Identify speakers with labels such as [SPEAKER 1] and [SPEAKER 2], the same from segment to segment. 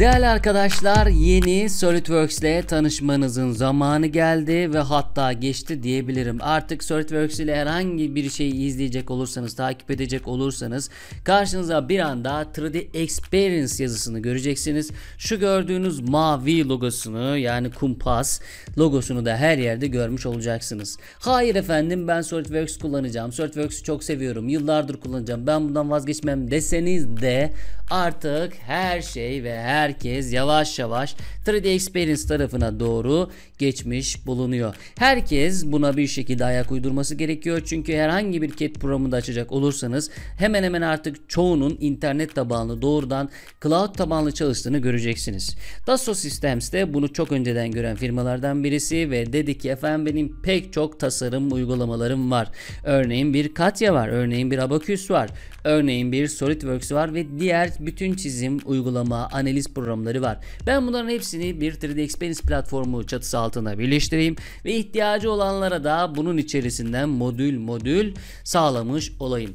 [SPEAKER 1] Değerli arkadaşlar yeni SolidWorks ile tanışmanızın zamanı geldi ve hatta geçti diyebilirim. Artık SolidWorks ile herhangi bir şeyi izleyecek olursanız takip edecek olursanız karşınıza bir anda 3D Experience yazısını göreceksiniz. Şu gördüğünüz mavi logosunu yani kumpas logosunu da her yerde görmüş olacaksınız. Hayır efendim ben SolidWorks kullanacağım. SolidWorks'ü çok seviyorum. Yıllardır kullanacağım. Ben bundan vazgeçmem deseniz de artık her şey ve her herkes yavaş yavaş 3D Experience tarafına doğru geçmiş bulunuyor. Herkes buna bir şekilde ayak uydurması gerekiyor. Çünkü herhangi bir CAD programı da açacak olursanız hemen hemen artık çoğunun internet tabanlı doğrudan cloud tabanlı çalıştığını göreceksiniz. Dassault Systems de bunu çok önceden gören firmalardan birisi ve dedi ki efendim benim pek çok tasarım uygulamalarım var. Örneğin bir Katya var, örneğin bir Abacus var, örneğin bir SolidWorks var ve diğer bütün çizim uygulama analiz programları var. Ben bunların hepsini bir 3D Experience platformu çatısı altına birleştireyim ve ihtiyacı olanlara da bunun içerisinden modül modül sağlamış olayım.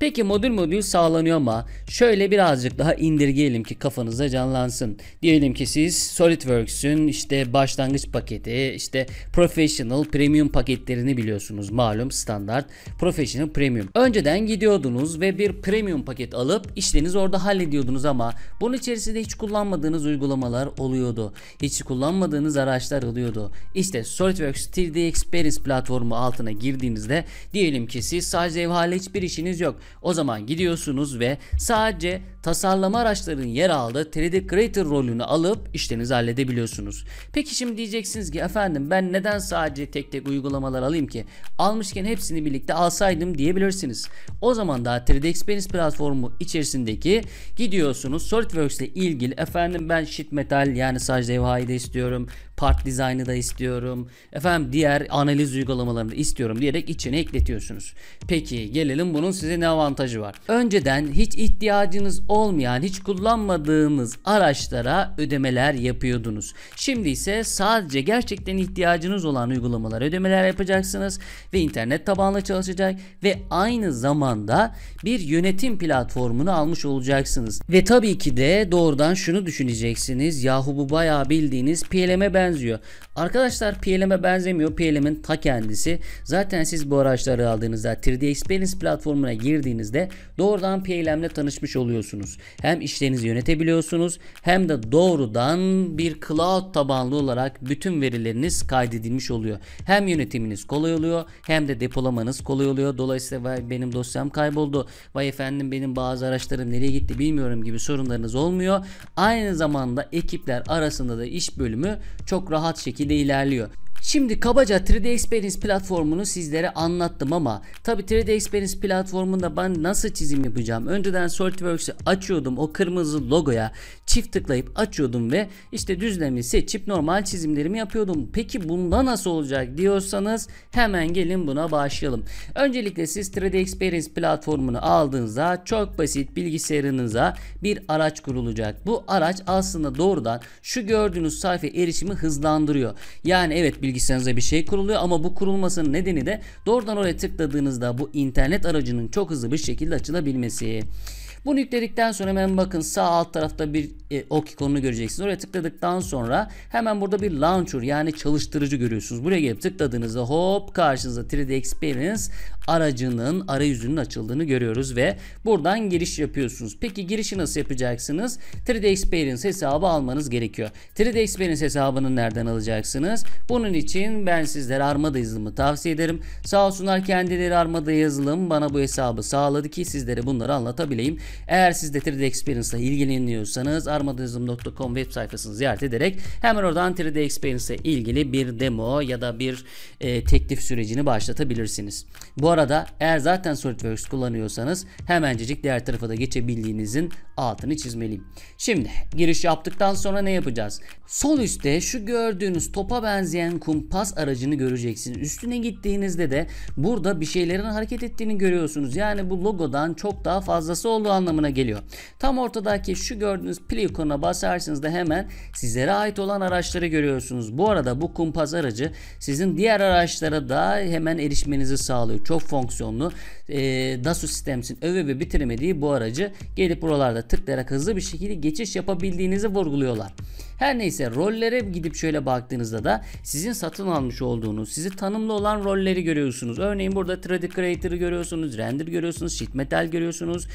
[SPEAKER 1] Peki modül modül sağlanıyor ama şöyle birazcık daha indirgeyelim ki kafanızda canlansın. Diyelim ki siz SolidWorks'ün işte başlangıç paketi, işte Professional Premium paketlerini biliyorsunuz malum standart Professional Premium. Önceden gidiyordunuz ve bir Premium paket alıp işlerinizi orada hallediyordunuz ama bunun içerisinde hiç kullanmadığınız uygulamalar oluyordu. Hiç kullanmadığınız araçlar oluyordu. İşte SolidWorks 3D Experience platformu altına girdiğinizde diyelim ki siz sadece ev evhale hiçbir işiniz yok. O zaman gidiyorsunuz ve sadece tasarlama araçlarının yer aldığı 3D Creator rolünü alıp işlerinizi halledebiliyorsunuz. Peki şimdi diyeceksiniz ki efendim ben neden sadece tek tek uygulamalar alayım ki? Almışken hepsini birlikte alsaydım diyebilirsiniz. O zaman da 3D Experience platformu içerisindeki gidiyorsunuz SolidWorks ile ilgili efendim ben sheet metal yani sadece levhayı da istiyorum. Part dizaynı da istiyorum. Efendim diğer analiz uygulamalarını da istiyorum diyerek içine ekletiyorsunuz. Peki gelelim bunun size ne avantajı var? Önceden hiç ihtiyacınız olmayan hiç kullanmadığınız araçlara ödemeler yapıyordunuz. Şimdi ise sadece gerçekten ihtiyacınız olan uygulamalara ödemeler yapacaksınız ve internet tabanlı çalışacak ve aynı zamanda bir yönetim platformunu almış olacaksınız. Ve tabii ki de doğrudan şunu düşüneceksiniz. Yahu bu bayağı bildiğiniz PLM'e benziyor. Arkadaşlar PLM'e benzemiyor. PLM'in ta kendisi. Zaten siz bu araçları aldığınızda 3D Experience platformuna girdiğinizde doğrudan PLM'le tanışmış oluyorsunuz yönetebiliyorsunuz. Hem işlerinizi yönetebiliyorsunuz hem de doğrudan bir cloud tabanlı olarak bütün verileriniz kaydedilmiş oluyor. Hem yönetiminiz kolay oluyor hem de depolamanız kolay oluyor. Dolayısıyla vay benim dosyam kayboldu. Vay efendim benim bazı araçlarım nereye gitti bilmiyorum gibi sorunlarınız olmuyor. Aynı zamanda ekipler arasında da iş bölümü çok rahat şekilde ilerliyor. Şimdi kabaca 3D Experience platformunu sizlere anlattım ama tabi 3D Experience platformunda ben nasıl çizim yapacağım? Önceden SolidWorks'ı açıyordum o kırmızı logoya çift tıklayıp açıyordum ve işte düzlemi seçip normal çizimlerimi yapıyordum. Peki bunda nasıl olacak diyorsanız hemen gelin buna başlayalım. Öncelikle siz 3D Experience platformunu aldığınızda çok basit bilgisayarınıza bir araç kurulacak. Bu araç aslında doğrudan şu gördüğünüz sayfa erişimi hızlandırıyor. Yani evet bilgisayarınızda bilgisayarınıza bir şey kuruluyor ama bu kurulmasının nedeni de doğrudan oraya tıkladığınızda bu internet aracının çok hızlı bir şekilde açılabilmesi. Bunu yükledikten sonra hemen bakın sağ alt tarafta bir e, ok ikonunu göreceksiniz. Oraya tıkladıktan sonra hemen burada bir launcher yani çalıştırıcı görüyorsunuz. Buraya gelip tıkladığınızda hop karşınıza 3D Experience aracının arayüzünün açıldığını görüyoruz ve buradan giriş yapıyorsunuz. Peki girişi nasıl yapacaksınız? 3D Experience hesabı almanız gerekiyor. 3D Experience hesabını nereden alacaksınız? Bunun için ben sizlere Armada yazılımı tavsiye ederim. Sağ olsunlar kendileri Armada yazılım bana bu hesabı sağladı ki sizlere bunları anlatabileyim. Eğer siz de 3D Experience ile ilgileniyorsanız armadizm.com web sayfasını ziyaret ederek hemen oradan 3D Experience ile ilgili bir demo ya da bir e, teklif sürecini başlatabilirsiniz. Bu arada eğer zaten SolidWorks kullanıyorsanız hemencecik diğer tarafa da geçebildiğinizin altını çizmeliyim. Şimdi giriş yaptıktan sonra ne yapacağız? Sol üstte şu gördüğünüz topa benzeyen kumpas aracını göreceksiniz. Üstüne gittiğinizde de burada bir şeylerin hareket ettiğini görüyorsunuz. Yani bu logodan çok daha fazlası olduğu anlamına geliyor. Tam ortadaki şu gördüğünüz pil ikonuna basarsınız da hemen sizlere ait olan araçları görüyorsunuz. Bu arada bu kumpas aracı sizin diğer araçlara da hemen erişmenizi sağlıyor. Çok fonksiyonlu. E, Dassault Systems'in öve ve bitiremediği bu aracı gelip buralarda tıklayarak hızlı bir şekilde geçiş yapabildiğinizi vurguluyorlar. Her neyse rollere gidip şöyle baktığınızda da sizin satın almış olduğunuz, sizi tanımlı olan rolleri görüyorsunuz. Örneğin burada 3D Creator'ı görüyorsunuz, Render görüyorsunuz, Sheet Metal görüyorsunuz.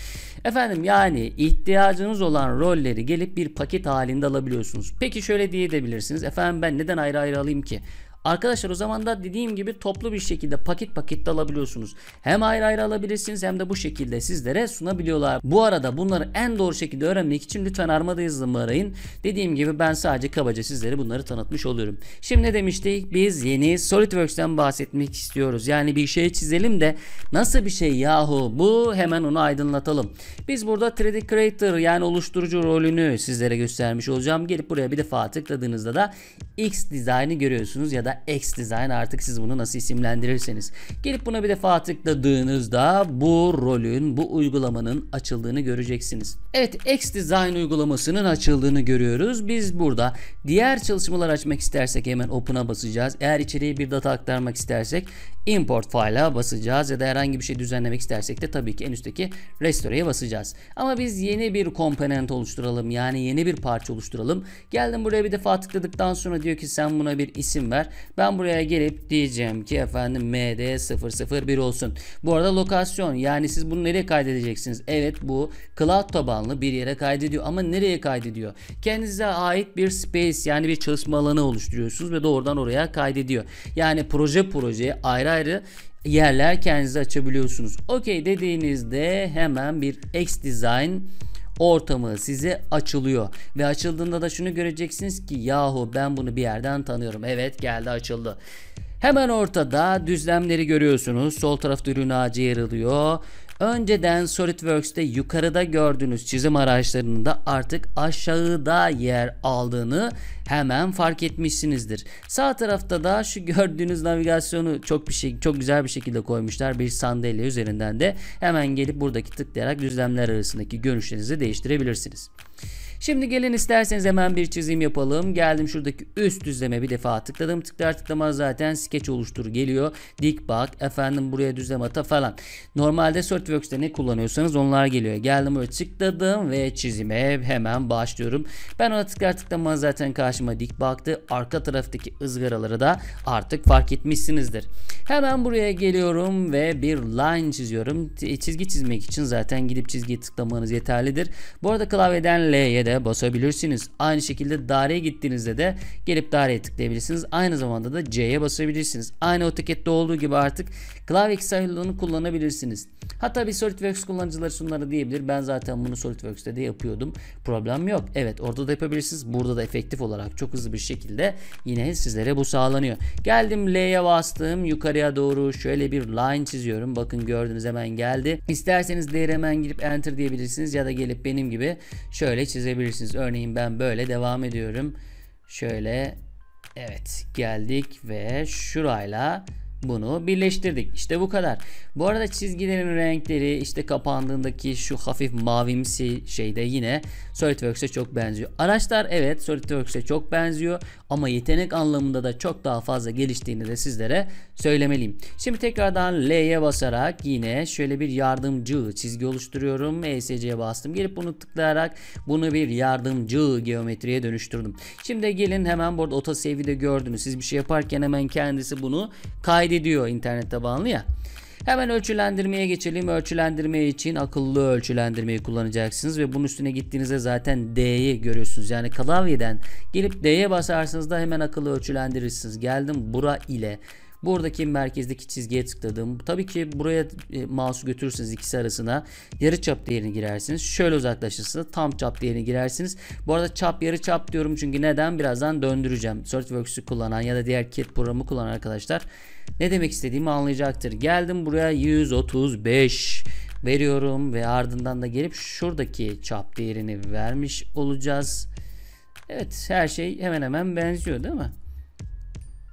[SPEAKER 1] Efendim yani ihtiyacınız olan rolleri gelip bir paket halinde alabiliyorsunuz. Peki şöyle diye de bilirsiniz, Efendim ben neden ayrı ayrı alayım ki? Arkadaşlar o zaman da dediğim gibi toplu bir şekilde paket paket de alabiliyorsunuz. Hem ayrı ayrı alabilirsiniz hem de bu şekilde sizlere sunabiliyorlar. Bu arada bunları en doğru şekilde öğrenmek için lütfen Armada yazılımı arayın. Dediğim gibi ben sadece kabaca sizlere bunları tanıtmış oluyorum. Şimdi ne demiştik? Biz yeni SolidWorks'ten bahsetmek istiyoruz. Yani bir şey çizelim de nasıl bir şey yahu bu hemen onu aydınlatalım. Biz burada 3D Creator yani oluşturucu rolünü sizlere göstermiş olacağım. Gelip buraya bir defa tıkladığınızda da X dizaynı görüyorsunuz ya da da X Design artık siz bunu nasıl isimlendirirseniz. Gelip buna bir defa tıkladığınızda bu rolün, bu uygulamanın açıldığını göreceksiniz. Evet X Design uygulamasının açıldığını görüyoruz. Biz burada diğer çalışmalar açmak istersek hemen Open'a basacağız. Eğer içeriye bir data aktarmak istersek Import file'a basacağız ya da herhangi bir şey düzenlemek istersek de tabii ki en üstteki Restore'ye basacağız. Ama biz yeni bir komponent oluşturalım yani yeni bir parça oluşturalım. Geldim buraya bir defa tıkladıktan sonra diyor ki sen buna bir isim ver. Ben buraya gelip diyeceğim ki efendim MD001 olsun. Bu arada lokasyon yani siz bunu nereye kaydedeceksiniz? Evet bu cloud tabanlı bir yere kaydediyor ama nereye kaydediyor? Kendinize ait bir space yani bir çalışma alanı oluşturuyorsunuz ve doğrudan oraya kaydediyor. Yani proje proje ayrı ayrı yerler kendinize açabiliyorsunuz. Okey dediğinizde hemen bir X Design ortamı size açılıyor. Ve açıldığında da şunu göreceksiniz ki yahu ben bunu bir yerden tanıyorum. Evet geldi açıldı. Hemen ortada düzlemleri görüyorsunuz. Sol tarafta ürün ağacı yer alıyor. Önceden SolidWorks'te yukarıda gördüğünüz çizim araçlarının da artık aşağıda yer aldığını hemen fark etmişsinizdir. Sağ tarafta da şu gördüğünüz navigasyonu çok bir şey çok güzel bir şekilde koymuşlar. Bir sandalye üzerinden de hemen gelip buradaki tıklayarak düzlemler arasındaki görüşlerinizi değiştirebilirsiniz. Şimdi gelin isterseniz hemen bir çizim yapalım. Geldim şuradaki üst düzleme bir defa tıkladım. Tıklar tıklama zaten sketch oluştur geliyor. Dik bak efendim buraya düzlem ata falan. Normalde SolidWorks'te ne kullanıyorsanız onlar geliyor. Geldim böyle tıkladım ve çizime hemen başlıyorum. Ben ona tıklar tıklama zaten karşıma dik baktı. Arka taraftaki ızgaraları da artık fark etmişsinizdir. Hemen buraya geliyorum ve bir line çiziyorum. Çizgi çizmek için zaten gidip çizgiye tıklamanız yeterlidir. Bu arada klavyeden L'ye de de basabilirsiniz. Aynı şekilde daireye gittiğinizde de gelip daireye tıklayabilirsiniz. Aynı zamanda da C'ye basabilirsiniz. Aynı AutoCAD'de olduğu gibi artık Klavye ikisi kullanabilirsiniz. Hatta bir SolidWorks kullanıcıları şunları diyebilir. Ben zaten bunu SolidWorks'te de yapıyordum. Problem yok. Evet orada da yapabilirsiniz. Burada da efektif olarak çok hızlı bir şekilde yine sizlere bu sağlanıyor. Geldim L'ye bastım. Yukarıya doğru şöyle bir line çiziyorum. Bakın gördünüz hemen geldi. İsterseniz değeri hemen girip enter diyebilirsiniz ya da gelip benim gibi şöyle çizebilirsiniz. Örneğin ben böyle devam ediyorum. Şöyle evet geldik ve şurayla bunu birleştirdik. İşte bu kadar. Bu arada çizgilerin renkleri işte kapandığındaki şu hafif mavimsi şeyde yine SolidWorks'e çok benziyor. Araçlar evet SolidWorks'e çok benziyor ama yetenek anlamında da çok daha fazla geliştiğini de sizlere söylemeliyim. Şimdi tekrardan L'ye basarak yine şöyle bir yardımcı çizgi oluşturuyorum. ESC'ye bastım. Gelip bunu tıklayarak bunu bir yardımcı geometriye dönüştürdüm. Şimdi gelin hemen burada otosave'i de gördünüz. Siz bir şey yaparken hemen kendisi bunu kaydediyor internet bağlı ya. Hemen ölçülendirmeye geçelim. Ölçülendirme için akıllı ölçülendirmeyi kullanacaksınız ve bunun üstüne gittiğinizde zaten D'yi görüyorsunuz. Yani klavyeden gelip D'ye basarsınız da hemen akıllı ölçülendirirsiniz. Geldim bura ile Buradaki merkezdeki çizgiye tıkladım. Tabii ki buraya e, mouse'u götürürsünüz ikisi arasına. Yarı çap değerini girersiniz. Şöyle uzaklaşırsınız. Tam çap değerini girersiniz. Bu arada çap yarı çap diyorum çünkü neden? Birazdan döndüreceğim. SolidWorks'u kullanan ya da diğer kit programı kullanan arkadaşlar ne demek istediğimi anlayacaktır. Geldim buraya 135 veriyorum ve ardından da gelip şuradaki çap değerini vermiş olacağız. Evet her şey hemen hemen benziyor değil mi?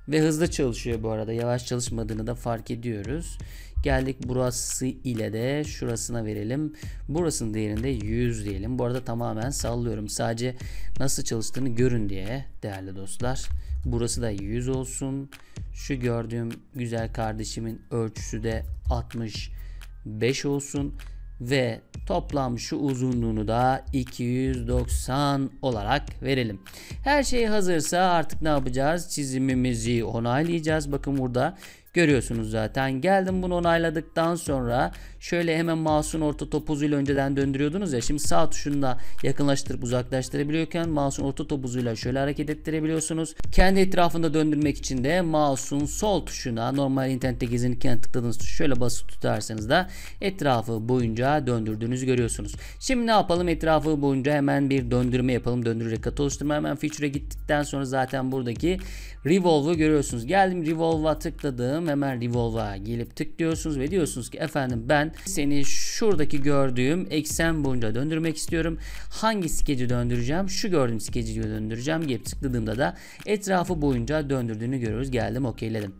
[SPEAKER 1] Ve hızlı çalışıyor bu arada. Yavaş çalışmadığını da fark ediyoruz. Geldik burası ile de şurasına verelim. Burasının değerinde 100 diyelim. Bu arada tamamen sallıyorum. Sadece nasıl çalıştığını görün diye değerli dostlar. Burası da 100 olsun. Şu gördüğüm güzel kardeşimin ölçüsü de 65 olsun. Ve Toplam şu uzunluğunu da 290 olarak verelim. Her şey hazırsa artık ne yapacağız? Çizimimizi onaylayacağız. Bakın burada Görüyorsunuz zaten. Geldim bunu onayladıktan sonra şöyle hemen mouse'un orta topuzuyla önceden döndürüyordunuz ya. Şimdi sağ tuşunda yakınlaştırıp uzaklaştırabiliyorken mouse'un orta topuzuyla şöyle hareket ettirebiliyorsunuz. Kendi etrafında döndürmek için de mouse'un sol tuşuna normal internette gezinirken tıkladığınız tuşu şöyle basıp tutarsanız da etrafı boyunca döndürdüğünüzü görüyorsunuz. Şimdi ne yapalım? Etrafı boyunca hemen bir döndürme yapalım. Döndürerek katı oluşturma. Hemen feature'e gittikten sonra zaten buradaki revolve'u görüyorsunuz. Geldim revolve'a tıkladım tıklıyorum. Hemen Revolve'a gelip tıklıyorsunuz ve diyorsunuz ki efendim ben seni şuradaki gördüğüm eksen boyunca döndürmek istiyorum. Hangi skeci döndüreceğim? Şu gördüğüm skeci döndüreceğim diye tıkladığımda da etrafı boyunca döndürdüğünü görüyoruz. Geldim okeyledim.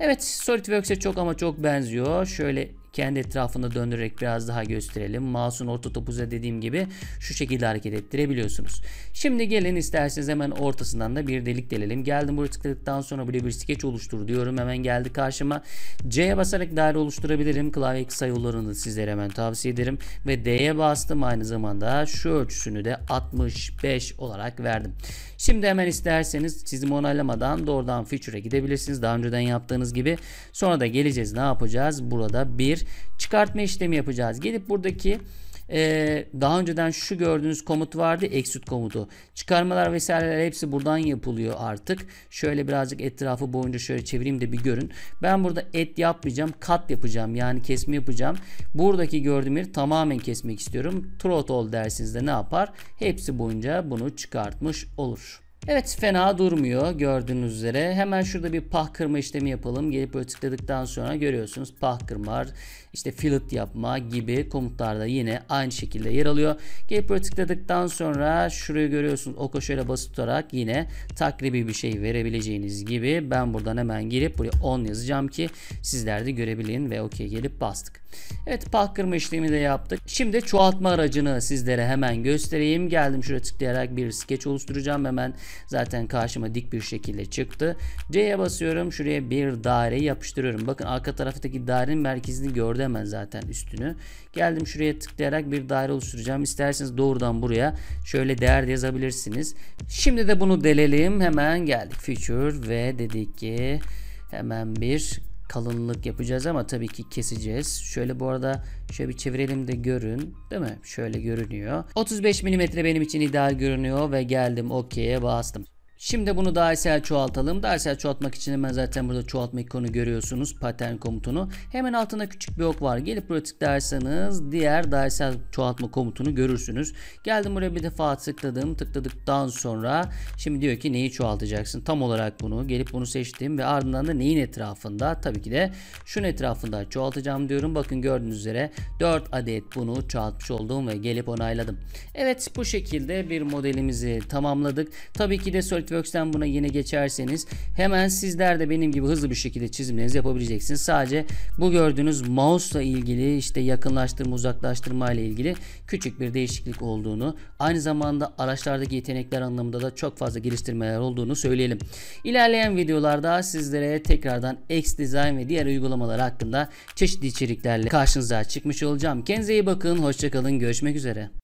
[SPEAKER 1] Evet SolidWorks'e çok ama çok benziyor. Şöyle kendi etrafında döndürerek biraz daha gösterelim. Mouse'un orta topuza dediğim gibi şu şekilde hareket ettirebiliyorsunuz. Şimdi gelin isterseniz hemen ortasından da bir delik delelim. Geldim buraya tıkladıktan sonra buraya bir skeç oluştur diyorum. Hemen geldi karşıma. C'ye basarak daire oluşturabilirim. Klavye kısa yollarını sizlere hemen tavsiye ederim. Ve D'ye bastım aynı zamanda şu ölçüsünü de 65 olarak verdim. Şimdi hemen isterseniz çizimi onaylamadan doğrudan feature'e gidebilirsiniz. Daha önceden yaptığınız gibi. Sonra da geleceğiz ne yapacağız? Burada bir bir çıkartma işlemi yapacağız. Gelip buradaki ee, daha önceden şu gördüğünüz komut vardı exit komutu çıkarmalar vesaireler hepsi buradan yapılıyor artık şöyle birazcık etrafı boyunca şöyle çevireyim de bir görün ben burada et yapmayacağım kat yapacağım yani kesme yapacağım buradaki gördüğüm yeri tamamen kesmek istiyorum throat all dersiniz de ne yapar hepsi boyunca bunu çıkartmış olur Evet fena durmuyor gördüğünüz üzere. Hemen şurada bir pah kırma işlemi yapalım. Gelip böyle tıkladıktan sonra görüyorsunuz pah kırma, işte fillet yapma gibi komutlarda yine aynı şekilde yer alıyor. Gelip böyle tıkladıktan sonra şurayı görüyorsunuz oka şöyle basit olarak yine takribi bir şey verebileceğiniz gibi ben buradan hemen girip buraya 10 yazacağım ki sizler de görebilin ve okey gelip bastık. Evet pah kırma işlemi de yaptık. Şimdi çoğaltma aracını sizlere hemen göstereyim. Geldim şuraya tıklayarak bir skeç oluşturacağım. Hemen zaten karşıma dik bir şekilde çıktı. C'ye basıyorum. Şuraya bir daire yapıştırıyorum. Bakın arka taraftaki dairenin merkezini gördü hemen zaten üstünü. Geldim şuraya tıklayarak bir daire oluşturacağım. İsterseniz doğrudan buraya şöyle değer de yazabilirsiniz. Şimdi de bunu delelim. Hemen geldik. Feature ve dedik ki hemen bir kalınlık yapacağız ama tabii ki keseceğiz. Şöyle bu arada şöyle bir çevirelim de görün değil mi? Şöyle görünüyor. 35 mm benim için ideal görünüyor ve geldim okey'e bastım. Şimdi bunu dairsel çoğaltalım. Dairsel çoğaltmak için hemen zaten burada çoğaltma ikonu görüyorsunuz. Pattern komutunu. Hemen altında küçük bir ok var. Gelip buraya tıklarsanız diğer dairsel çoğaltma komutunu görürsünüz. Geldim buraya bir defa tıkladım. Tıkladıktan sonra şimdi diyor ki neyi çoğaltacaksın? Tam olarak bunu. Gelip bunu seçtim ve ardından da neyin etrafında? Tabii ki de şunun etrafında çoğaltacağım diyorum. Bakın gördüğünüz üzere 4 adet bunu çoğaltmış oldum ve gelip onayladım. Evet bu şekilde bir modelimizi tamamladık. Tabii ki de Networks'ten buna yine geçerseniz hemen sizler de benim gibi hızlı bir şekilde çizimlerinizi yapabileceksiniz. Sadece bu gördüğünüz mouse'la ilgili işte yakınlaştırma uzaklaştırma ile ilgili küçük bir değişiklik olduğunu aynı zamanda araçlardaki yetenekler anlamında da çok fazla geliştirmeler olduğunu söyleyelim. İlerleyen videolarda sizlere tekrardan X Design ve diğer uygulamalar hakkında çeşitli içeriklerle karşınıza çıkmış olacağım. Kendinize iyi bakın, hoşçakalın, görüşmek üzere.